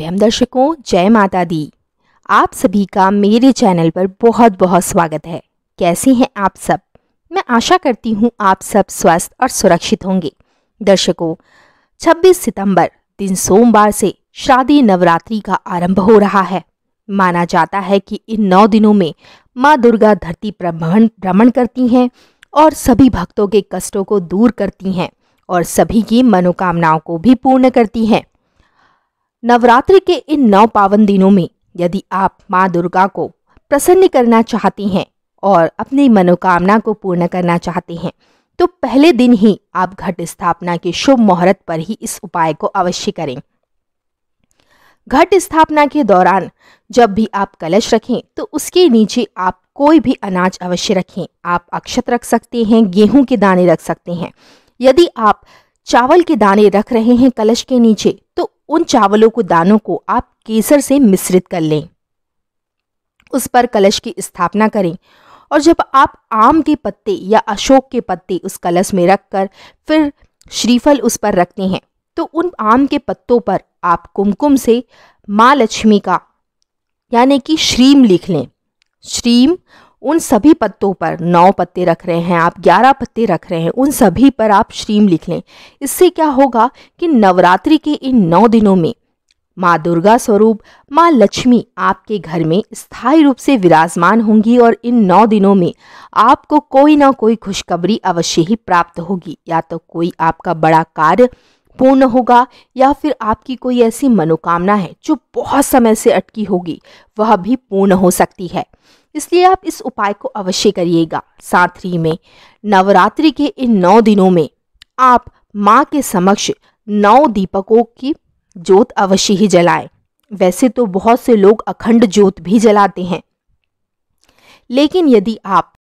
प्रेम दर्शकों जय माता दी आप सभी का मेरे चैनल पर बहुत बहुत स्वागत है कैसे हैं आप सब मैं आशा करती हूं आप सब स्वस्थ और सुरक्षित होंगे दर्शकों 26 सितंबर दिन सोमवार से शादी नवरात्रि का आरंभ हो रहा है माना जाता है कि इन नौ दिनों में माँ दुर्गा धरती पर भ्रमण करती हैं और सभी भक्तों के कष्टों को दूर करती हैं और सभी की मनोकामनाओं को भी पूर्ण करती हैं नवरात्रि के इन नौ पावन दिनों में यदि आप माँ दुर्गा को प्रसन्न करना चाहती हैं और अपनी मनोकामना को पूर्ण करना चाहते हैं तो पहले दिन ही आप घट स्थापना के शुभ मुहूर्त पर ही इस उपाय को अवश्य करें घट स्थापना के दौरान जब भी आप कलश रखें तो उसके नीचे आप कोई भी अनाज अवश्य रखें आप अक्षत रख सकते हैं गेहूं के दाने रख सकते हैं यदि आप चावल के दाने रख रहे हैं कलश के नीचे तो उन चावलों को दानों को आप केसर से मिश्रित कर लें उस पर कलश की स्थापना करें और जब आप आम के पत्ते या अशोक के पत्ते उस कलश में रखकर फिर श्रीफल उस पर रखते हैं तो उन आम के पत्तों पर आप कुमकुम से माँ लक्ष्मी का यानी कि श्रीम लिख लें श्रीम उन सभी पत्तों पर नौ पत्ते रख रहे हैं आप ग्यारह पत्ते रख रहे हैं उन सभी पर आप श्रीम लिख लें इससे क्या होगा कि नवरात्रि के इन नौ दिनों में माँ दुर्गा स्वरूप माँ लक्ष्मी आपके घर में स्थायी रूप से विराजमान होंगी और इन नौ दिनों में आपको कोई ना कोई खुशखबरी अवश्य ही प्राप्त होगी या तो कोई आपका बड़ा कार्य पूर्ण होगा या फिर आपकी कोई ऐसी मनोकामना है जो बहुत समय से अटकी होगी वह भी पूर्ण हो सकती है इसलिए आप इस उपाय को अवश्य करिएगा साथ ही में नवरात्रि के इन नौ दिनों में आप माँ के समक्ष नौ दीपकों की ज्योत अवश्य ही जलाएं वैसे तो बहुत से लोग अखंड ज्योत भी जलाते हैं लेकिन यदि आप